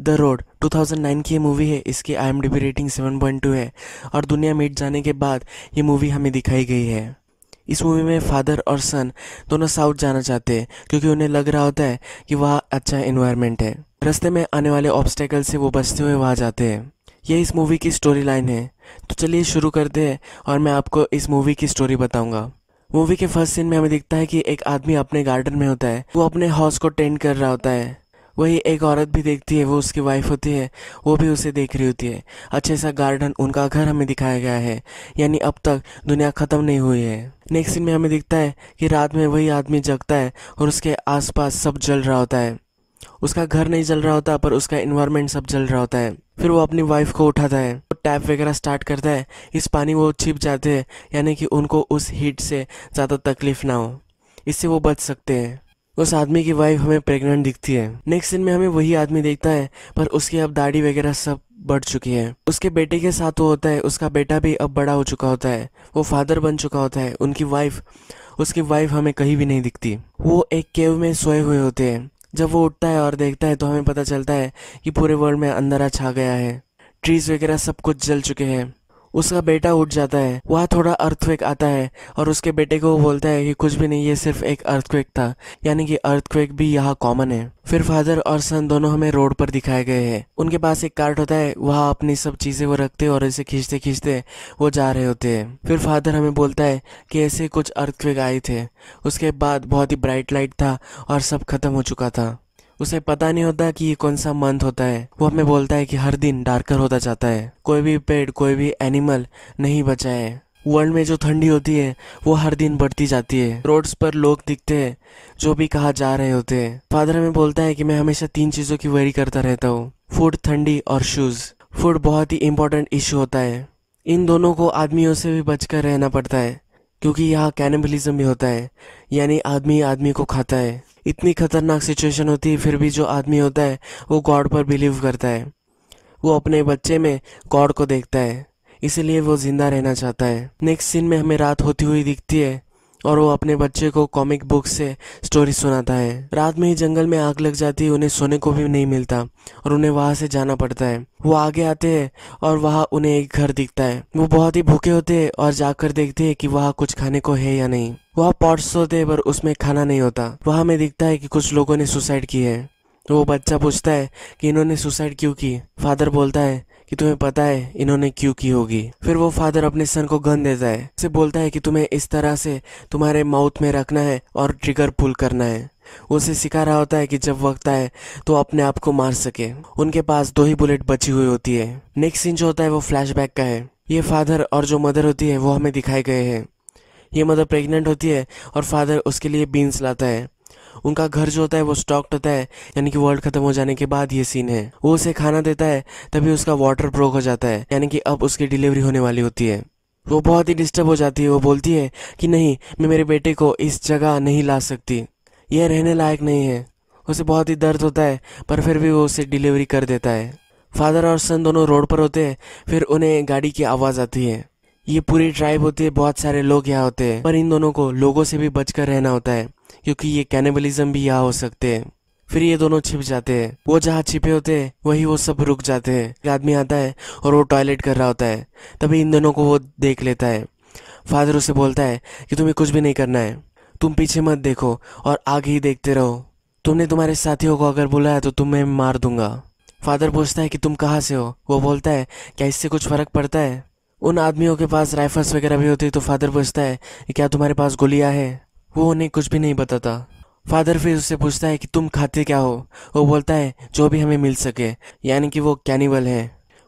the road 2009 की ये movie है इसकी आई रेटिंग 7.2 है और दुनिया मिट जाने के बाद ये मूवी हमें दिखाई गई है इस मूवी में फादर और सन दोनों साउथ जाना चाहते हैं क्योंकि उन्हें लग रहा होता है कि वहाँ अच्छा इन्वायरमेंट है रास्ते में आने वाले ऑब्स्टेकल से वो बचते हुए वहाँ जाते हैं यह इस मूवी की स्टोरी लाइन है तो चलिए शुरू करते हैं और मैं आपको इस मूवी की स्टोरी बताऊंगा मूवी के फर्स्ट सीन में हमें दिखता है कि एक आदमी अपने गार्डन में होता है वो अपने हाउस को टेंट कर रहा होता है वही एक औरत भी देखती है वो उसकी वाइफ होती है वो भी उसे देख रही होती है अच्छे सा गार्डन उनका घर हमें दिखाया गया है यानी अब तक दुनिया ख़त्म नहीं हुई है नेक्स्ट सीन में हमें दिखता है कि रात में वही आदमी जगता है और उसके आसपास सब जल रहा होता है उसका घर नहीं जल रहा होता पर उसका इन्वायरमेंट सब जल रहा होता है फिर वो अपनी वाइफ को उठाता है टैप वगैरह स्टार्ट करता है इस पानी वो छिप जाते हैं यानी कि उनको उस हीट से ज़्यादा तकलीफ ना हो इससे वो बच सकते हैं उस आदमी की वाइफ हमें प्रेग्नेंट दिखती है नेक्स्ट दिन में हमें वही आदमी देखता है पर उसकी अब दाढ़ी वगैरह सब बढ़ चुकी है उसके बेटे के साथ वो होता है उसका बेटा भी अब बड़ा हो चुका होता है वो फादर बन चुका होता है उनकी वाइफ उसकी वाइफ हमें कहीं भी नहीं दिखती वो एक केव में सोए हुए होते हैं जब वो उठता है और देखता है तो हमें पता चलता है कि पूरे वर्ल्ड में अंधेरा छा गया है ट्रीज वगैरह सब कुछ जल चुके हैं उसका बेटा उठ जाता है वहाँ थोड़ा अर्थक्वेक आता है और उसके बेटे को बोलता है कि कुछ भी नहीं ये सिर्फ एक अर्थक्वेक था यानी कि अर्थक्वेक भी यहाँ कॉमन है फिर फादर और सन दोनों हमें रोड पर दिखाए गए हैं उनके पास एक कार्ट होता है वहाँ अपनी सब चीज़ें वो रखते और इसे खींचते खींचते वो जा रहे होते हैं फिर फादर हमें बोलता है कि ऐसे कुछ अर्थक्वेक आए थे उसके बाद बहुत ही ब्राइट लाइट था और सब खत्म हो चुका था उसे पता नहीं होता कि ये कौन सा मंथ होता है वो हमें बोलता है कि हर दिन डार्कर होता जाता है कोई भी पेड़ कोई भी एनिमल नहीं बचा है वर्ल्ड में जो ठंडी होती है वो हर दिन बढ़ती जाती है रोड्स पर लोग दिखते हैं जो भी कहा जा रहे होते हैं फादर हमें बोलता है कि मैं हमेशा तीन चीज़ों की वेरी करता रहता हूँ फूड ठंडी और शूज़ फूड बहुत ही इम्पोर्टेंट इशू होता है इन दोनों को आदमियों से भी बचकर रहना पड़ता है क्योंकि यहाँ कैनिबलिज्म भी होता है यानी आदमी आदमी को खाता है इतनी खतरनाक सिचुएशन होती है फिर भी जो आदमी होता है वो गॉड पर बिलीव करता है वो अपने बच्चे में गॉड को देखता है इसीलिए वो जिंदा रहना चाहता है नेक्स्ट सीन में हमें रात होती हुई दिखती है और वो अपने बच्चे को कॉमिक बुक से स्टोरी सुनाता है रात में ही जंगल में आग लग जाती है उन्हें सोने को भी नहीं मिलता और उन्हें वहाँ से जाना पड़ता है वो आगे आते हैं और वहाँ उन्हें एक घर दिखता है वो बहुत ही भूखे होते हैं और जाकर देखते हैं कि वहाँ कुछ खाने को है या नहीं वहाँ पॉट्स होते है पर उसमें खाना नहीं होता वहाँ में दिखता है कि कुछ लोगों ने सुसाइड की है तो वो बच्चा पूछता है कि इन्होंने सुसाइड क्यों की फादर बोलता है कि तुम्हें पता है इन्होंने क्यों की होगी फिर वो फादर अपने सन को गन देता है उसे बोलता है कि तुम्हें इस तरह से तुम्हारे माउथ में रखना है और ट्रिगर पुल करना है उसे सिखा रहा होता है कि जब वक्त आए तो अपने आप को मार सके उनके पास दो ही बुलेट बची हुई होती है नेक्स्ट सीन जो होता है वो फ्लैशबैक का है ये फादर और जो मदर होती है वो हमें दिखाए गए हैं ये मदर प्रेग्नेंट होती है और फादर उसके लिए बीन्स लाता है उनका घर जो होता है वो स्टॉक्ट होता है यानी कि वर्ल्ड खत्म हो जाने के बाद ये सीन है वो उसे खाना देता है तभी उसका वाटर ब्रोक हो जाता है यानी कि अब उसकी डिलीवरी होने वाली होती है वो बहुत ही डिस्टर्ब हो जाती है वो बोलती है कि नहीं मैं मेरे बेटे को इस जगह नहीं ला सकती यह रहने लायक नहीं है उसे बहुत ही दर्द होता है पर फिर भी वो उसे डिलीवरी कर देता है फादर और सन दोनों रोड पर होते हैं फिर उन्हें गाड़ी की आवाज़ आती है ये पूरी ट्राइब होती है बहुत सारे लोग यहाँ होते हैं पर इन दोनों को लोगों से भी बचकर रहना होता है क्योंकि ये कैनिबलिज्म भी यहाँ हो सकते हैं फिर ये दोनों छिप जाते हैं वो जहाँ छिपे होते हैं वही वो सब रुक जाते हैं आदमी आता है और वो टॉयलेट कर रहा होता है तभी इन दोनों को वो देख लेता है फादर उसे बोलता है कि तुम्हें कुछ भी नहीं करना है तुम पीछे मत देखो और आगे ही देखते रहो तुमने तुम्हारे साथियों को अगर बुलाया तो तुम्हें मार दूंगा फादर पूछता है कि तुम कहाँ से हो वो बोलता है क्या इससे कुछ फर्क पड़ता है उन आदमियों के पास राइफल्स वगैरह भी होती है तो फादर पूछता है कि क्या तुम्हारे पास गोलियाँ हैं वो उन्हें कुछ भी नहीं बताता फादर फिर उससे पूछता है कि तुम खाते क्या हो वो बोलता है जो भी हमें मिल सके यानी कि वो कैनिवल है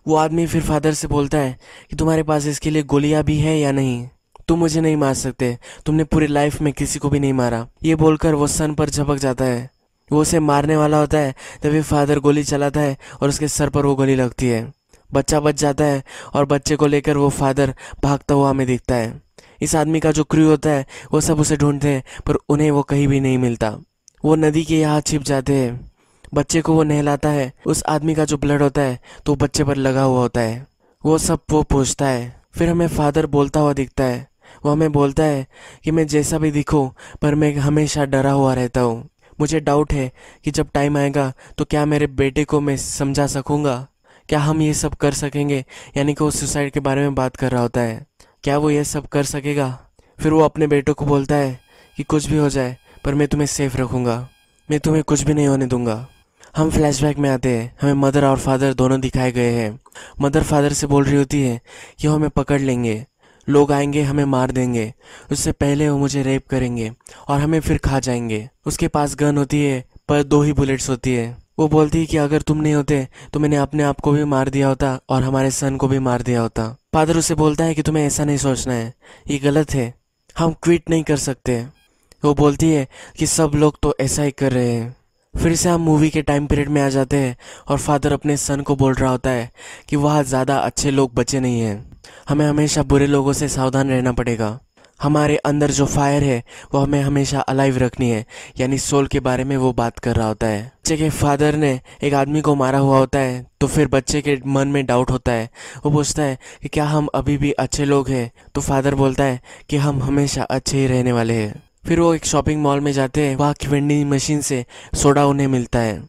वो आदमी फिर फादर से बोलता है कि तुम्हारे पास इसके लिए गोलियां भी है या नहीं तुम मुझे नहीं मार सकते तुमने पूरी लाइफ में किसी को भी नहीं मारा ये बोलकर वो सन पर झपक जाता है वो उसे मारने वाला होता है तभी फादर गोली चलाता है और उसके सर पर वो गोली लगती है बच्चा बच जाता है और बच्चे को लेकर वो फादर भागता हुआ हमें दिखता है इस आदमी का जो क्रू होता है वो सब उसे ढूंढते हैं पर उन्हें वो कहीं भी नहीं मिलता वो नदी के यहाँ छिप जाते हैं बच्चे को वो नहलाता है उस आदमी का जो ब्लड होता है तो बच्चे पर लगा हुआ होता है वो सब वो पूछता है फिर हमें फादर बोलता हुआ दिखता है वो हमें बोलता है कि मैं जैसा भी दिखूँ पर मैं हमेशा डरा हुआ रहता हूँ मुझे डाउट है कि जब टाइम आएगा तो क्या मेरे बेटे को मैं समझा सकूँगा क्या हम ये सब कर सकेंगे यानी कि वो सुसाइड के बारे में बात कर रहा होता है क्या वो ये सब कर सकेगा फिर वो अपने बेटों को बोलता है कि कुछ भी हो जाए पर मैं तुम्हें सेफ रखूँगा मैं तुम्हें कुछ भी नहीं होने दूंगा हम फ्लैशबैक में आते हैं हमें मदर और फादर दोनों दिखाए गए हैं मदर फादर से बोल रही होती है कि हमें पकड़ लेंगे लोग आएंगे हमें मार देंगे उससे पहले वो मुझे रेप करेंगे और हमें फिर खा जाएंगे उसके पास गन होती है पर दो ही बुलेट्स होती है वो बोलती है कि अगर तुम नहीं होते तो मैंने अपने आप को भी मार दिया होता और हमारे सन को भी मार दिया होता फादर उसे बोलता है कि तुम्हें ऐसा नहीं सोचना है ये गलत है हम क्विट नहीं कर सकते वो बोलती है कि सब लोग तो ऐसा ही कर रहे हैं फिर से हम मूवी के टाइम पीरियड में आ जाते हैं और फादर अपने सन को बोल रहा होता है कि वहाँ ज़्यादा अच्छे लोग बचे नहीं हैं हमें हमेशा बुरे लोगों से सावधान रहना पड़ेगा हमारे अंदर जो फायर है वो हमें हमेशा अलाइव रखनी है यानी सोल के बारे में वो बात कर रहा होता है बच्चे के फादर ने एक आदमी को मारा हुआ होता है तो फिर बच्चे के मन में डाउट होता है वो पूछता है कि क्या हम अभी भी अच्छे लोग हैं तो फादर बोलता है कि हम हमेशा अच्छे ही रहने वाले हैं फिर वो एक शॉपिंग मॉल में जाते हैं वहाँ की वेंडिंग मशीन से सोडा उन्हें मिलता है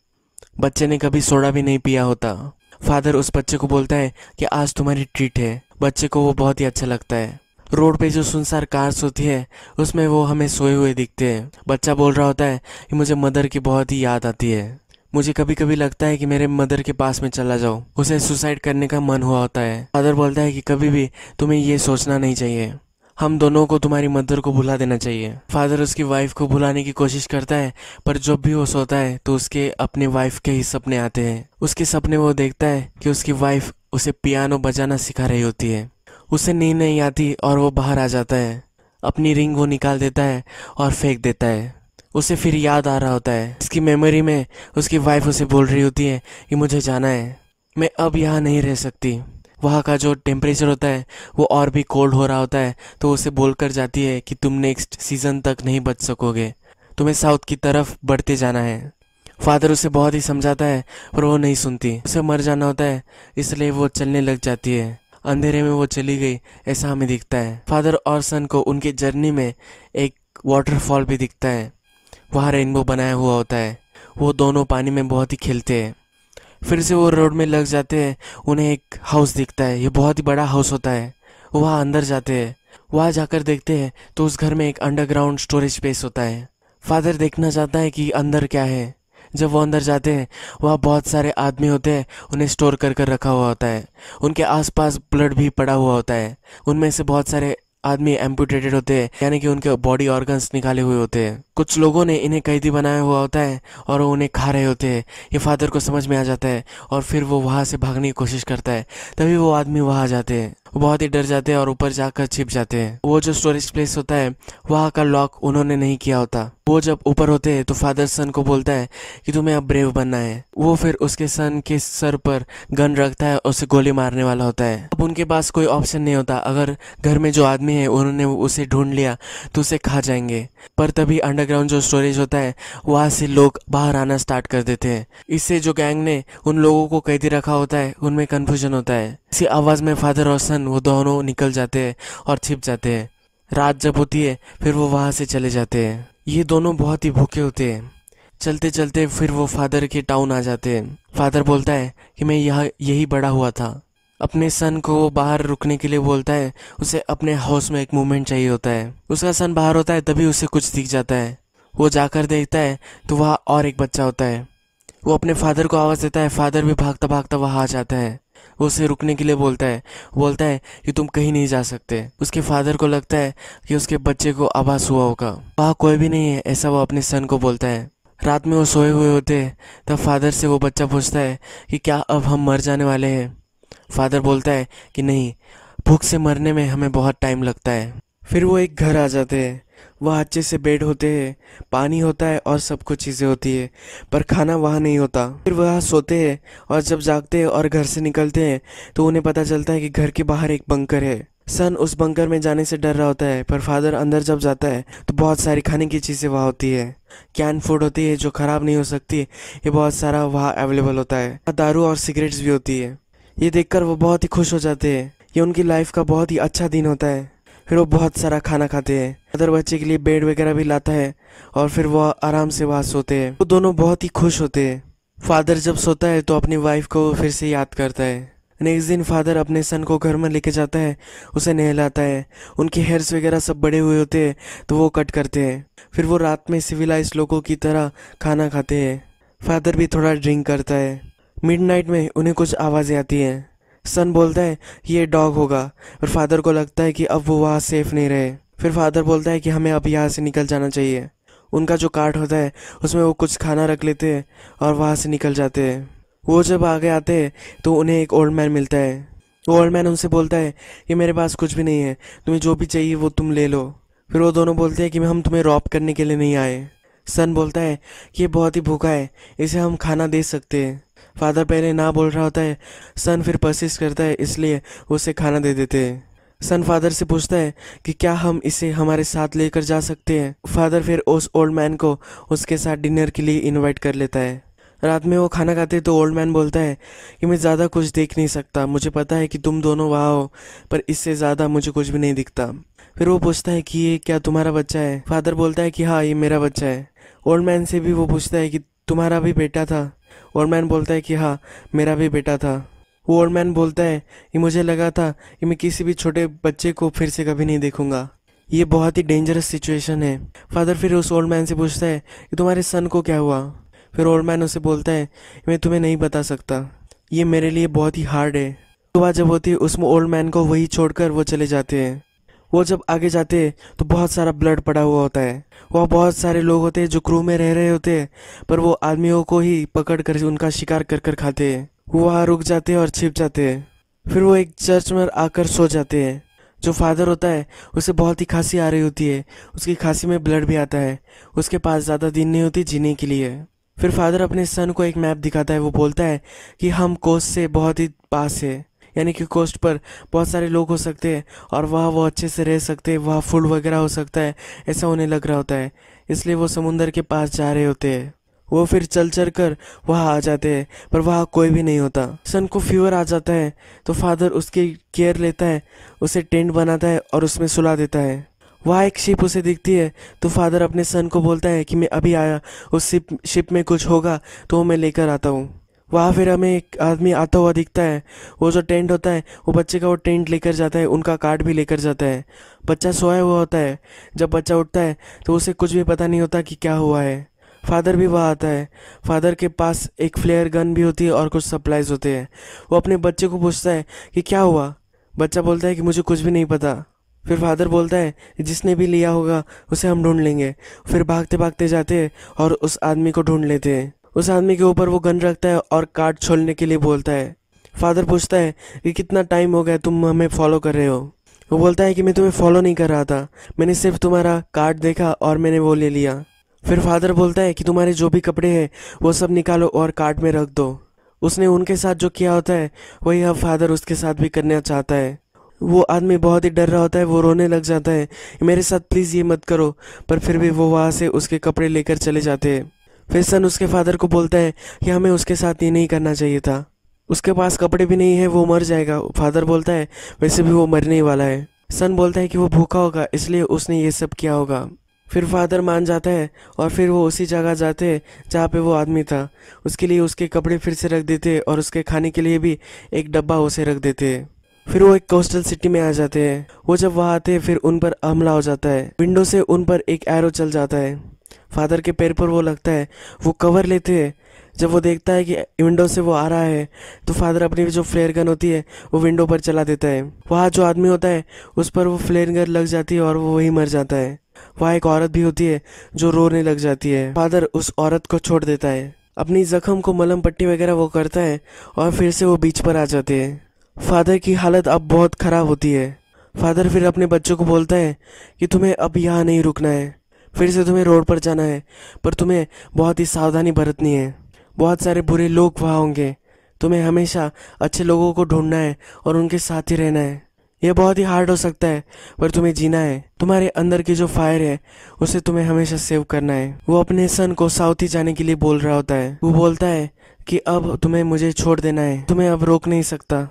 बच्चे ने कभी सोडा भी नहीं पिया होता फादर उस बच्चे को बोलता है कि आज तुम्हारी ट्रीट है बच्चे को वो बहुत ही अच्छा लगता है रोड पे जो सुनसार कार्स होती है उसमें वो हमें सोए हुए दिखते हैं बच्चा बोल रहा होता है कि मुझे मदर की बहुत ही याद आती है मुझे कभी कभी लगता है कि मेरे मदर के पास में चला जाओ उसे सुसाइड करने का मन हुआ होता है फादर बोलता है कि कभी भी तुम्हें ये सोचना नहीं चाहिए हम दोनों को तुम्हारी मदर को भुला देना चाहिए फादर उसकी वाइफ को भुलाने की कोशिश करता है पर जब भी वो सोता है तो उसके अपने वाइफ के ही सपने आते हैं उसके सपने वो देखता है कि उसकी वाइफ उसे पियानो बजाना सिखा रही होती है उसे नींद नहीं आती और वो बाहर आ जाता है अपनी रिंग वो निकाल देता है और फेंक देता है उसे फिर याद आ रहा होता है इसकी मेमोरी में उसकी वाइफ उसे बोल रही होती है कि मुझे जाना है मैं अब यहाँ नहीं रह सकती वहाँ का जो टेम्परेचर होता है वो और भी कोल्ड हो रहा होता है तो उसे बोल कर जाती है कि तुम नेक्स्ट सीज़न तक नहीं बच सकोगे तुम्हें साउथ की तरफ बढ़ते जाना है फादर उसे बहुत ही समझाता है पर वो नहीं सुनती उसे मर जाना होता है इसलिए वो चलने लग जाती है अंधेरे में वो चली गई ऐसा हमें दिखता है फादर और सन को उनके जर्नी में एक वाटरफॉल भी दिखता है वहाँ रेनबो बनाया हुआ होता है वो दोनों पानी में बहुत ही खेलते हैं फिर से वो रोड में लग जाते हैं उन्हें एक हाउस दिखता है ये बहुत ही बड़ा हाउस होता है वहाँ अंदर जाते हैं वहाँ जाकर देखते हैं तो उस घर में एक अंडरग्राउंड स्टोरेज स्पेस होता है फादर देखना चाहता है कि अंदर क्या है जब वो अंदर जाते हैं वहाँ बहुत सारे आदमी होते हैं उन्हें स्टोर कर कर रखा हुआ होता है उनके आसपास ब्लड भी पड़ा हुआ होता है उनमें से बहुत सारे आदमी एम्पूटेटेड होते हैं यानी कि उनके बॉडी ऑर्गन्स निकाले हुए होते हैं कुछ लोगों ने इन्हें कैदी बनाया हुआ होता है और वो उन्हें खा रहे होते हैं ये फादर को समझ में आ जाता है और फिर वो वहाँ से भागने की कोशिश करता है तभी वो आदमी वहाँ जाते हैं वो बहुत ही डर जाते हैं और ऊपर जाकर छिप जाते हैं वो जो स्टोरेज प्लेस होता है वहाँ का लॉक उन्होंने नहीं किया होता वो जब ऊपर होते हैं तो फादर सन को बोलता है कि तुम्हें अब ब्रेव बनना है वो फिर उसके सन के सर पर गन रखता है और उसे गोली मारने वाला होता है अब उनके पास कोई ऑप्शन नहीं होता अगर घर में जो आदमी है उन्होंने उसे ढूंढ लिया तो उसे खा जाएंगे पर तभी अंडर अंडरग्राउंड जो स्टोरेज होता है वहाँ से लोग बाहर आना स्टार्ट कर देते हैं इससे जो गैंग ने उन लोगों को कैदी रखा होता है उनमें कन्फ्यूजन होता है इसी आवाज़ में फादर और सन वो दोनों निकल जाते हैं और छिप जाते हैं रात जब होती है फिर वो वहाँ से चले जाते हैं ये दोनों बहुत ही भूखे होते हैं चलते चलते फिर वो फादर के टाउन आ जाते हैं फादर बोलता है कि मैं यह यही बड़ा हुआ था अपने सन को वो बाहर रुकने के लिए बोलता है उसे अपने हाउस में एक मूवमेंट चाहिए होता है उसका सन बाहर होता है तभी उसे कुछ दिख जाता है वो जाकर देखता है तो वहाँ और एक बच्चा होता है वो अपने फादर को आवाज़ देता है फादर भी भागता भागता वहाँ आ जाता है वो उसे रुकने के लिए बोलता है बोलता है कि तुम कहीं नहीं जा सकते उसके फादर को लगता है कि उसके बच्चे को आभास हुआ होगा वहाँ कोई भी नहीं है ऐसा वो अपने सन को बोलता है रात में वो सोए हुए होते तब फादर से वो बच्चा पूछता है कि क्या अब हम मर जाने वाले हैं फादर बोलता है कि नहीं भूख से मरने में हमें बहुत टाइम लगता है फिर वो एक घर आ जाते हैं वह अच्छे से बेड होते हैं पानी होता है और सब कुछ चीज़ें होती है पर खाना वहाँ नहीं होता फिर वह सोते हैं और जब जागते हैं और घर से निकलते हैं तो उन्हें पता चलता है कि घर के बाहर एक बंकर है सन उस बंकर में जाने से डर रहा होता है पर फादर अंदर जब जाता है तो बहुत सारी खाने की चीज़ें वहाँ होती है कैन फूड होती है जो ख़राब नहीं हो सकती ये बहुत सारा वहाँ अवेलेबल होता है दारू और सिगरेट्स भी होती है ये देखकर वो बहुत ही खुश हो जाते हैं ये उनकी लाइफ का बहुत ही अच्छा दिन होता है फिर वो बहुत सारा खाना खाते हैं अदर बच्चे के लिए बेड वगैरह भी लाता है और फिर वह आराम से वहाँ सोते हैं वो दोनों बहुत ही खुश होते हैं फादर जब सोता है तो अपनी वाइफ को फिर से याद करता है नेक्स्ट दिन फादर अपने सन को घर में लेके जाता है उसे नहलाता है उनके हेयर्स वगैरह सब बड़े हुए होते हैं तो वो कट करते हैं फिर वो रात में सिविलाइज लोगों की तरह खाना खाते हैं फादर भी थोड़ा ड्रिंक करता है मिडनाइट में उन्हें कुछ आवाज़ें आती हैं सन बोलता है ये डॉग होगा और फादर को लगता है कि अब वो वहाँ सेफ नहीं रहे फिर फादर बोलता है कि हमें अब यहाँ से निकल जाना चाहिए उनका जो कार्ट होता है उसमें वो कुछ खाना रख लेते हैं और वहाँ से निकल जाते हैं वो जब आगे आते हैं तो उन्हें एक ओल्ड मैन मिलता है वो ओल्ड मैन उनसे बोलता है कि मेरे पास कुछ भी नहीं है तुम्हें जो भी चाहिए वो तुम ले लो फिर वो दोनों बोलते हैं कि हम तुम्हें रॉप करने के लिए नहीं आए सन बोलता है कि ये बहुत ही भूखा है इसे हम खाना दे सकते हैं फादर पहले ना बोल रहा होता है सन फिर परसिस्ट करता है इसलिए उसे खाना दे देते हैं सन फादर से पूछता है कि क्या हम इसे हमारे साथ लेकर जा सकते हैं फादर फिर उस ओल्ड मैन को उसके साथ डिनर के लिए इनवाइट कर लेता है रात में वो खाना खाते तो ओल्ड मैन बोलता है कि मैं ज़्यादा कुछ देख नहीं सकता मुझे पता है कि तुम दोनों वहाँ हो पर इससे ज़्यादा मुझे कुछ भी नहीं दिखता फिर वो पूछता है कि ये क्या तुम्हारा बच्चा है फादर बोलता है कि हाँ ये मेरा बच्चा है ओल्ड मैन से भी वो पूछता है कि तुम्हारा भी बेटा था ओल्ड मैन बोलता है कि हाँ मेरा भी बेटा था वो ओल्ड मैन बोलता है कि मुझे लगा था कि मैं किसी भी छोटे बच्चे को फिर से कभी नहीं देखूंगा ये बहुत ही डेंजरस सिचुएशन है फादर फिर उस ओल्ड मैन से पूछता है कि तुम्हारे सन को क्या हुआ फिर ओल्ड मैन उसे बोलता है मैं तुम्हें नहीं बता सकता ये मेरे लिए बहुत ही हार्ड है सुबह जब होती है उसमें ओल्ड मैन को वही छोड़कर वो चले जाते हैं वो जब आगे जाते हैं तो बहुत सारा ब्लड पड़ा हुआ होता है वहाँ बहुत सारे लोग होते हैं जो क्रू में रह रहे होते हैं पर वो आदमियों को ही पकड़ कर उनका शिकार कर कर खाते हैं वहाँ रुक जाते हैं और छिप जाते हैं फिर वो एक चर्च में आकर सो जाते हैं जो फादर होता है उसे बहुत ही खांसी आ रही होती है उसकी खांसी में ब्लड भी आता है उसके पास ज़्यादा दिन नहीं होती जीने के लिए फिर फादर अपने सन को एक मैप दिखाता है वो बोलता है कि हम कोस से बहुत ही पास है यानी कि कोस्ट पर बहुत सारे लोग हो सकते हैं और वहाँ वो अच्छे से रह सकते हैं वहाँ फूड वगैरह हो सकता है ऐसा उन्हें लग रहा होता है इसलिए वो समुंदर के पास जा रहे होते हैं वो फिर चल चल कर वहाँ आ जाते हैं पर वहाँ कोई भी नहीं होता सन को फीवर आ जाता है तो फादर उसकी केयर लेता है उसे टेंट बनाता है और उसमें सुला देता है वहाँ एक शिप उसे दिखती है तो फादर अपने सन को बोलता है कि मैं अभी आया उस शिप शिप में कुछ होगा तो मैं लेकर आता हूँ वहाँ फिर हमें एक आदमी आता हुआ दिखता है वो जो टेंट होता है वो बच्चे का वो टेंट लेकर जाता है उनका कार्ड भी लेकर जाता है बच्चा सोया हुआ होता है जब बच्चा उठता है तो उसे कुछ भी पता नहीं होता कि क्या हुआ है फादर भी वहाँ आता है फादर के पास एक फ्लेयर गन भी होती है और कुछ सप्लाइज होते हैं वो अपने बच्चे को पूछता है कि क्या हुआ बच्चा बोलता है कि मुझे कुछ भी नहीं पता फिर फादर बोलता है जिसने भी लिया होगा उसे हम ढूंढ लेंगे फिर भागते भागते जाते हैं और उस आदमी को ढूंढ लेते हैं उस आदमी के ऊपर वो गन रखता है और कार्ड छोड़ने के लिए बोलता है फादर पूछता है कि कितना टाइम हो गया तुम हमें फॉलो कर रहे हो वो बोलता है कि मैं तुम्हें फॉलो नहीं कर रहा था मैंने सिर्फ तुम्हारा कार्ड देखा और मैंने वो ले लिया फिर फादर बोलता है कि तुम्हारे जो भी कपड़े हैं वो सब निकालो और कार्ड में रख दो उसने उनके साथ जो किया होता है वही अब फादर उसके साथ भी करना चाहता है वो आदमी बहुत ही डर रहा होता है वो रोने लग जाता है मेरे साथ प्लीज़ ये मत करो पर फिर भी वो वहाँ से उसके कपड़े लेकर चले जाते हैं फिर सन उसके फादर को बोलता है कि हमें उसके साथ ये नहीं करना चाहिए था उसके पास कपड़े भी नहीं है वो मर जाएगा फादर बोलता है वैसे भी वो मरने ही वाला है सन बोलता है कि वो भूखा होगा इसलिए उसने ये सब किया होगा फिर फादर मान जाता है और फिर वो उसी जगह जाते हैं जहाँ पे वो आदमी था उसके लिए उसके कपड़े फिर से रख देते और उसके खाने के लिए भी एक डब्बा उसे रख देते फिर वो एक कोस्टल सिटी में आ जाते हैं वो जब वहाँ आते हैं फिर उन पर हमला हो जाता है विंडो से उन पर एक एरो चल जाता है फादर के पैर पर वो लगता है वो कवर लेते हैं जब वो देखता है कि विंडो से वो आ रहा है तो फादर अपनी जो फ्लेयर गन होती है वो विंडो पर चला देता है वहाँ जो आदमी होता है उस पर वो फ्लेयर गन लग जाती है और वो वहीं मर जाता है वहाँ एक औरत भी होती है जो रोने लग जाती है फादर उस औरत को छोड़ देता है अपनी जख्म को मलम पट्टी वगैरह वो करता है और फिर से वो बीच पर आ जाते हैं फादर की हालत अब बहुत ख़राब होती है फादर फिर अपने बच्चों को बोलता है कि तुम्हें अब यहाँ नहीं रुकना है फिर से तुम्हें रोड पर जाना है पर तुम्हें बहुत ही सावधानी बरतनी है बहुत सारे बुरे लोग वहाँ होंगे तुम्हें हमेशा अच्छे लोगों को ढूंढना है और उनके साथ ही रहना है यह बहुत ही हार्ड हो सकता है पर तुम्हें जीना है तुम्हारे अंदर की जो फायर है उसे तुम्हें हमेशा सेव करना है वो अपने सन को साउथ ही जाने के लिए बोल रहा होता है वो बोलता है कि अब तुम्हें मुझे छोड़ देना है तुम्हें अब रोक नहीं सकता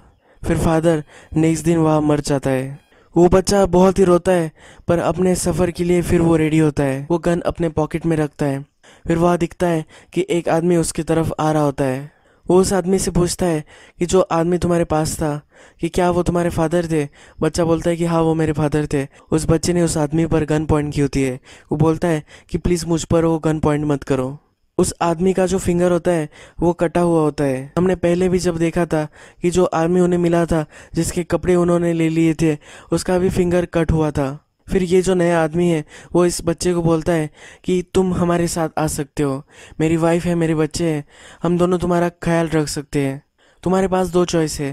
फिर फादर नेक्स्ट दिन वहाँ मर जाता है वो बच्चा बहुत ही रोता है पर अपने सफ़र के लिए फिर वो रेडी होता है वो गन अपने पॉकेट में रखता है फिर वह दिखता है कि एक आदमी उसकी तरफ आ रहा होता है वो उस आदमी से पूछता है कि जो आदमी तुम्हारे पास था कि क्या वो तुम्हारे फादर थे बच्चा बोलता है कि हाँ वो मेरे फादर थे उस बच्चे ने उस आदमी पर गन पॉइंट की होती है वो बोलता है कि प्लीज़ मुझ पर वो गन पॉइंट मत करो उस आदमी का जो फिंगर होता है वो कटा हुआ होता है हमने पहले भी जब देखा था कि जो आर्मी उन्हें मिला था जिसके कपड़े उन्होंने ले लिए थे उसका भी फिंगर कट हुआ था फिर ये जो नया आदमी है वो इस बच्चे को बोलता है कि तुम हमारे साथ आ सकते हो मेरी वाइफ है मेरे बच्चे हैं हम दोनों तुम्हारा ख्याल रख सकते हैं तुम्हारे पास दो चॉइस है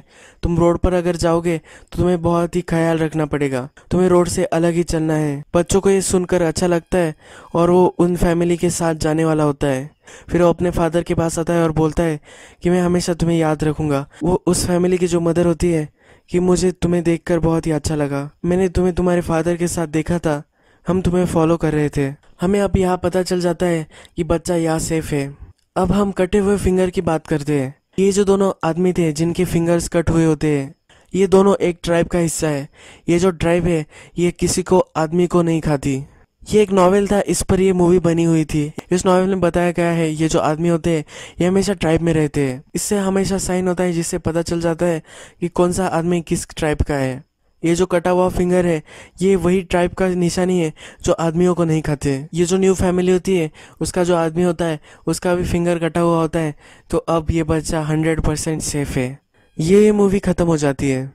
तुम रोड पर अगर जाओगे तो तुम्हें बहुत ही ख्याल रखना पड़ेगा तुम्हें रोड से अलग ही चलना है बच्चों को ये सुनकर अच्छा लगता है और वो उन फैमिली के साथ जाने वाला होता है फिर वो अपने फादर के पास आता है और बोलता है कि मैं हमेशा तुम्हें याद रखूंगा वो उस फैमिली की जो मदर होती है कि मुझे तुम्हें देखकर बहुत ही अच्छा लगा मैंने तुम्हें तुम्हारे फादर के साथ देखा था हम तुम्हें फॉलो कर रहे थे हमें अब यहाँ पता चल जाता है कि बच्चा यहाँ सेफ है अब हम कटे हुए फिंगर की बात करते हैं ये जो दोनों आदमी थे जिनके फिंगर्स कट हुए होते हैं ये दोनों एक ट्राइब का हिस्सा है ये जो ट्राइब है ये किसी को आदमी को नहीं खाती ये एक नॉवेल था इस पर ये मूवी बनी हुई थी इस नॉवेल में बताया गया है ये जो आदमी होते हैं ये हमेशा ट्राइब में रहते हैं इससे हमेशा साइन होता है जिससे पता चल जाता है कि कौन सा आदमी किस ट्राइब का है ये जो कटा हुआ फिंगर है ये वही ट्राइब का निशानी है जो आदमियों को नहीं खाते ये जो न्यू फैमिली होती है उसका जो आदमी होता है उसका भी फिंगर कटा हुआ होता है तो अब ये बच्चा हंड्रेड परसेंट सेफ है ये मूवी ख़त्म हो जाती है